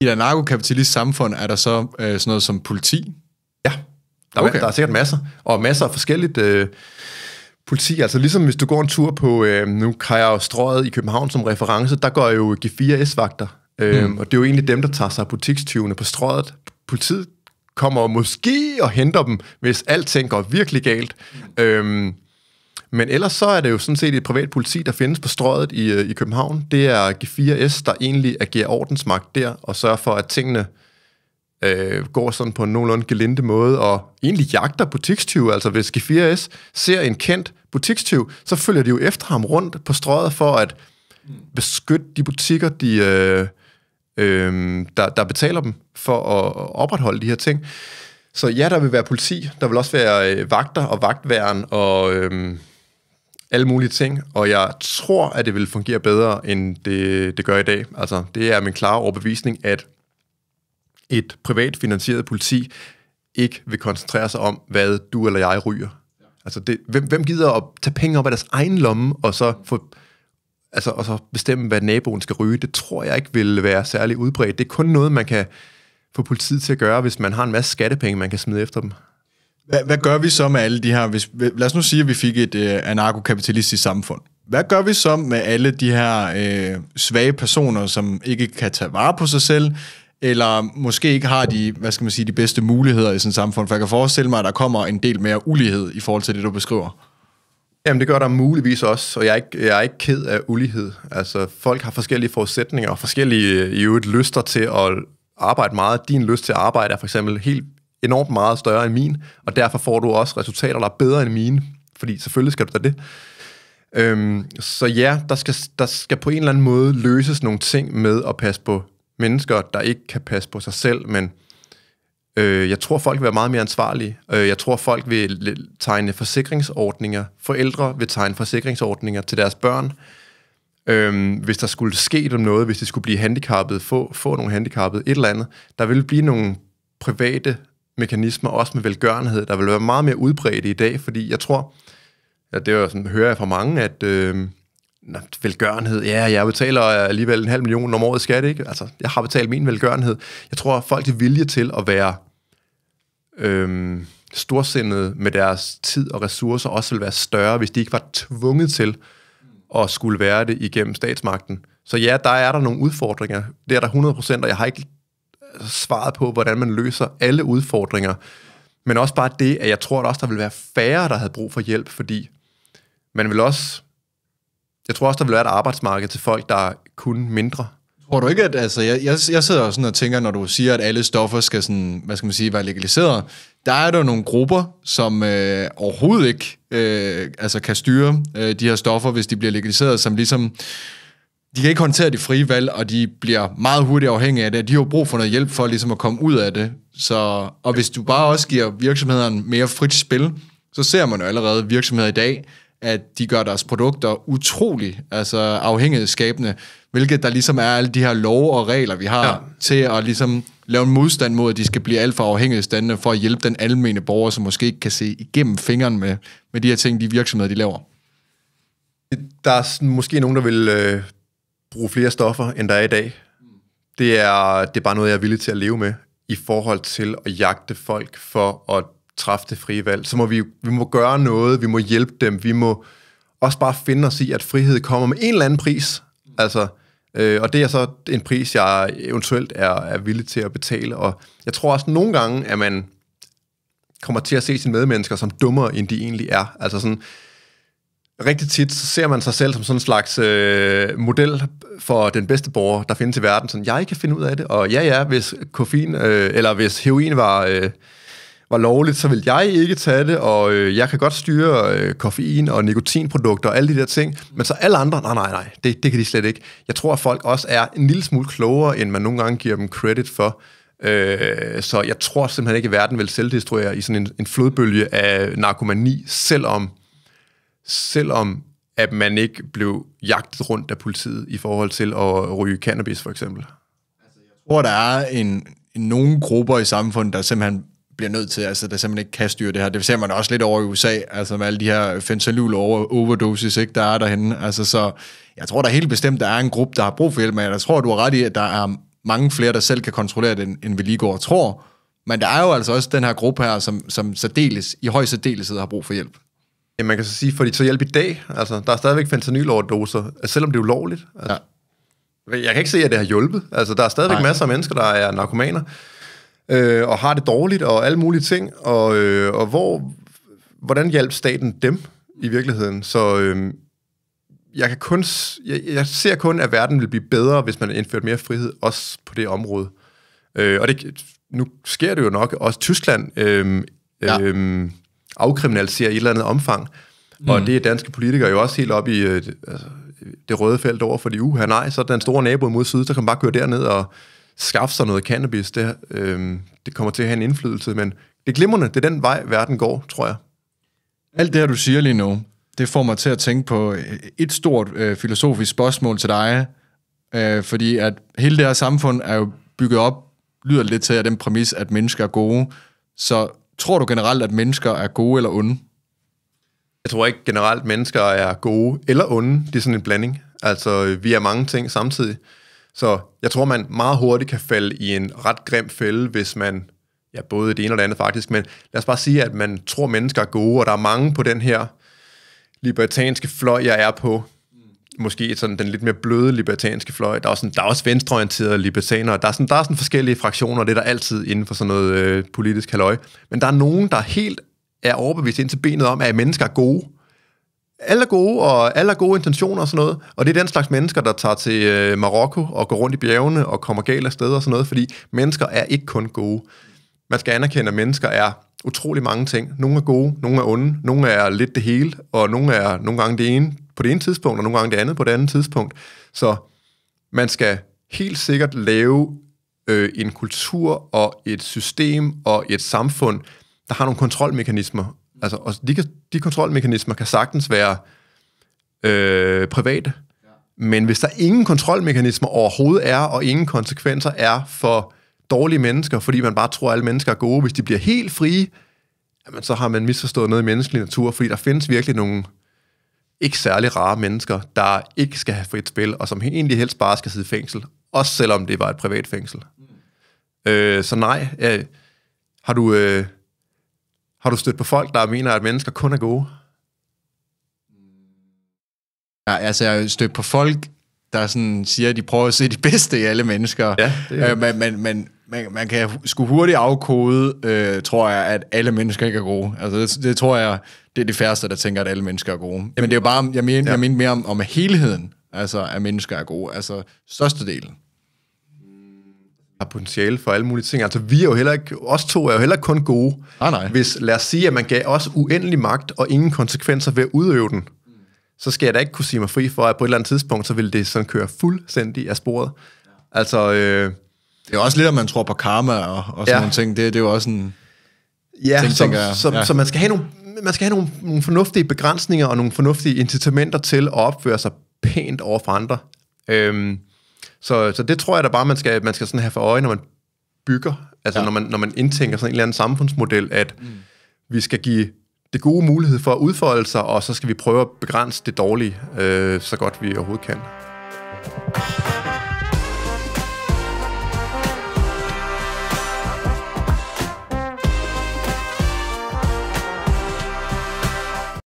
I et anarkokapitalist samfund er der så øh, sådan noget som politi? Ja, der er, der er sikkert masser, og masser af forskelligt... Øh, politi. Altså ligesom hvis du går en tur på, øh, nu har jeg jo strøget i København som reference, der går jo G4S-vagter, øh, mm. og det er jo egentlig dem, der tager sig af butikstyvene på strøget. Politiet kommer måske og henter dem, hvis alting går virkelig galt. Mm. Øh, men ellers så er det jo sådan set et privat politi, der findes på strøget i, øh, i København. Det er G4S, der egentlig agerer ordensmagt der og sørger for, at tingene øh, går sådan på en nogenlunde gelinde måde og egentlig jagter butikstyve. Altså hvis G4S ser en kendt butikstyv, så følger de jo efter ham rundt på strøget for at beskytte de butikker, de, øh, øh, der, der betaler dem for at opretholde de her ting. Så ja, der vil være politi, der vil også være øh, vagter og vagtværen og... Øh, alle mulige ting, og jeg tror, at det vil fungere bedre, end det, det gør i dag. Altså, det er min klare overbevisning, at et privat finansieret politi ikke vil koncentrere sig om, hvad du eller jeg ryger. Altså, det, hvem, hvem gider at tage penge op af deres egen lomme, og så, få, altså, og så bestemme, hvad naboen skal ryge? Det tror jeg ikke vil være særlig udbredt. Det er kun noget, man kan få politiet til at gøre, hvis man har en masse skattepenge, man kan smide efter dem. Hvad, hvad gør vi så med alle de her... Hvis, lad os nu sige, at vi fik et øh, anarkokapitalistisk samfund. Hvad gør vi så med alle de her øh, svage personer, som ikke kan tage vare på sig selv, eller måske ikke har de, hvad skal man sige, de bedste muligheder i sådan et samfund? For jeg kan forestille mig, at der kommer en del mere ulighed i forhold til det, du beskriver. Jamen, det gør der muligvis også, og jeg er ikke, jeg er ikke ked af ulighed. Altså, folk har forskellige forudsætninger og forskellige øh, i øvrigt lyster til at arbejde meget. Din lyst til at arbejde er for eksempel helt enormt meget større end min, og derfor får du også resultater, der er bedre end mine, fordi selvfølgelig skal du da det. Øhm, så ja, der skal, der skal på en eller anden måde løses nogle ting med at passe på mennesker, der ikke kan passe på sig selv, men øh, jeg tror, folk vil være meget mere ansvarlige. Øh, jeg tror, folk vil tegne forsikringsordninger. Forældre vil tegne forsikringsordninger til deres børn. Øhm, hvis der skulle ske dem noget, hvis de skulle blive handicappet, få, få nogle handicappede, et eller andet. Der vil blive nogle private mekanismer, også med velgørenhed, der vil være meget mere udbredt i dag, fordi jeg tror, at det er sådan, hører jeg fra mange, at øh, velgørenhed, ja, jeg betaler alligevel en halv million om året skat, ikke? Altså, jeg har betalt min velgørenhed. Jeg tror, at folk er vilje til at være øh, storsindede med deres tid og ressourcer, også vil være større, hvis de ikke var tvunget til at skulle være det igennem statsmagten. Så ja, der er der nogle udfordringer. Det er der 100%, og jeg har ikke svaret på, hvordan man løser alle udfordringer. Men også bare det, at jeg tror, at også der vil være færre, der havde brug for hjælp, fordi man vil også... Jeg tror også, der vil være et arbejdsmarked til folk, der kunne mindre. Tror du ikke, at altså, jeg, jeg, jeg sidder også sådan og tænker, når du siger, at alle stoffer skal sådan, hvad skal man sige, være legaliseret, der er der nogle grupper, som øh, overhovedet ikke øh, altså kan styre øh, de her stoffer, hvis de bliver legaliseret, som ligesom de kan ikke håndtere de frie valg, og de bliver meget hurtigt afhængige af det. De har brug for noget hjælp for ligesom at komme ud af det. Så, og hvis du bare også giver virksomhederne mere frit spil, så ser man jo allerede virksomheder i dag, at de gør deres produkter utrolig altså afhængighedsskabende, hvilket der ligesom er alle de her lov og regler, vi har ja. til at ligesom lave en modstand mod, at de skal blive alt for afhængighedsstandende for at hjælpe den almene borger, som måske ikke kan se igennem fingeren med, med de her ting, de virksomheder, de laver. Der er måske nogen, der vil, øh, bruge flere stoffer, end der er i dag. Det er, det er bare noget, jeg er villig til at leve med i forhold til at jagte folk for at træffe det frie valg. Så må vi, vi må gøre noget, vi må hjælpe dem, vi må også bare finde os i, at frihed kommer med en eller anden pris. Altså, øh, og det er så en pris, jeg eventuelt er, er villig til at betale. Og jeg tror også nogle gange, at man kommer til at se sine medmennesker som dummere, end de egentlig er. Altså sådan, øh, rigtig tit så ser man sig selv som sådan en slags øh, model for den bedste borger, der findes i verden. Sådan, jeg kan finde ud af det, og ja, ja, hvis koffein, øh, eller hvis heroin var, øh, var lovligt, så vil jeg ikke tage det, og øh, jeg kan godt styre øh, koffein og nikotinprodukter og alle de der ting. Men så alle andre, nej, nej, nej, det, det kan de slet ikke. Jeg tror, at folk også er en lille smule klogere, end man nogle gange giver dem credit for. Øh, så jeg tror simpelthen ikke, at verden vil selvdestruere i sådan en, en flodbølge af narkomani, selvom selvom at man ikke blev jagtet rundt af politiet i forhold til at ryge cannabis, for eksempel? Altså, jeg tror, der er en, en, nogle grupper i samfundet, der simpelthen bliver nødt til, altså der simpelthen ikke kan styre det her. Det ser man også lidt over i USA, altså med alle de her fentanyl over overdosis, ikke, der er derhenne. Altså så, jeg tror der helt bestemt, der er en gruppe, der har brug for hjælp, men jeg tror, du har ret i, at der er mange flere, der selv kan kontrollere det, end vi lige går og tror. Men der er jo altså også den her gruppe her, som, som særdeles, i høj særdeleshed har brug for hjælp. Ja, man kan så sige, fordi så hjælp i dag, altså, der er stadigvæk fentanyloverdoser, altså, selvom det er ulovligt. Altså. Ja. Jeg kan ikke se, at det har hjulpet. Altså, der er stadigvæk Nej. masser af mennesker, der er narkomaner, øh, og har det dårligt, og alle mulige ting, og, øh, og hvor, hvordan hjalp staten dem i virkeligheden? Så øh, jeg, kan kun, jeg, jeg ser kun, at verden vil blive bedre, hvis man indfører mere frihed, også på det område. Øh, og det, nu sker det jo nok, også Tyskland øh, ja. Øh, afkriminalisere i et eller andet omfang. Mm. Og det er danske politikere jo også helt op i øh, altså, det røde felt over, for de uha nej, så er den store nabo mod syd, der kan man bare køre derned og skaffe sig noget cannabis. Det, øh, det kommer til at have en indflydelse, men det er glimrende. Det er den vej, verden går, tror jeg. Alt det her, du siger lige nu, det får mig til at tænke på øh, et stort øh, filosofisk spørgsmål til dig, øh, fordi at hele det her samfund er jo bygget op, lyder lidt til, at den præmis, at mennesker er gode, så Tror du generelt, at mennesker er gode eller onde? Jeg tror ikke generelt, mennesker er gode eller onde. Det er sådan en blanding. Altså, vi er mange ting samtidig. Så jeg tror, man meget hurtigt kan falde i en ret grim fælde, hvis man, ja, både det ene og det andet faktisk, men lad os bare sige, at man tror, mennesker er gode, og der er mange på den her libertanske fløj, jeg er på, måske sådan den lidt mere bløde libertanske fløj. Der er, sådan, der er også venstreorienterede libertanere. Der er, sådan, der er sådan forskellige fraktioner, det er der altid inden for sådan noget øh, politisk halløj. Men der er nogen, der helt er overbevist ind til benet om, at mennesker er gode. Alle er gode, og alle er gode intentioner og sådan noget. Og det er den slags mennesker, der tager til øh, Marokko og går rundt i bjergene og kommer galt af sted og sådan noget, fordi mennesker er ikke kun gode. Man skal anerkende, at mennesker er utrolig mange ting. Nogle er gode, nogle er onde, nogle er lidt det hele, og nogle er nogle gange det ene, på det ene tidspunkt, og nogle gange det andet på det andet tidspunkt. Så man skal helt sikkert lave øh, en kultur og et system og et samfund, der har nogle kontrolmekanismer. Altså, og de, kan, de kontrolmekanismer kan sagtens være øh, private, men hvis der ingen kontrolmekanismer overhovedet er, og ingen konsekvenser er for dårlige mennesker, fordi man bare tror, at alle mennesker er gode, hvis de bliver helt frie, jamen, så har man misforstået noget i menneskelig natur, fordi der findes virkelig nogle ikke særlig rare mennesker, der ikke skal have frit spil, og som egentlig helst bare skal sidde i fængsel, også selvom det var et privat fængsel. Mm. Øh, så nej, øh, har du... Øh, har du stødt på folk, der mener, at mennesker kun er gode? Ja, altså jeg har stødt på folk, der sådan siger, at de prøver at se det bedste i alle mennesker. Ja, det er... øh, men, men, men man, man kan sgu hurtigt afkode, øh, tror jeg, at alle mennesker ikke er gode. Altså, det, det tror jeg, det er det færreste, der tænker, at alle mennesker er gode. Men det er jo bare, jeg mener, ja. jeg mener mere om, om helheden, altså, at mennesker er gode. Altså, størstedelen. Der potentiale for alle mulige ting. Altså, vi er jo heller ikke, os to er jo heller ikke kun gode. Nej, nej. Hvis, lad os sige, at man gav os uendelig magt og ingen konsekvenser ved at udøve den, så skal jeg da ikke kunne sige mig fri for, at på et eller andet tidspunkt, så vil det sådan køre fuldstændig af sporet. Altså, øh, det er jo også lidt, om man tror på karma og, og sådan ja. nogle ting. Det, det er jo også en... Ja, ting, som, jeg, som, ja. så man skal have, nogle, man skal have nogle, nogle fornuftige begrænsninger og nogle fornuftige incitamenter til at opføre sig pænt over for andre. Øhm, så, så det tror jeg da bare, man skal, man skal sådan have for øje, når man bygger, altså ja. når, man, når man indtænker sådan en eller anden samfundsmodel, at mm. vi skal give det gode mulighed for at udfolde sig, og så skal vi prøve at begrænse det dårlige, øh, så godt vi overhovedet kan.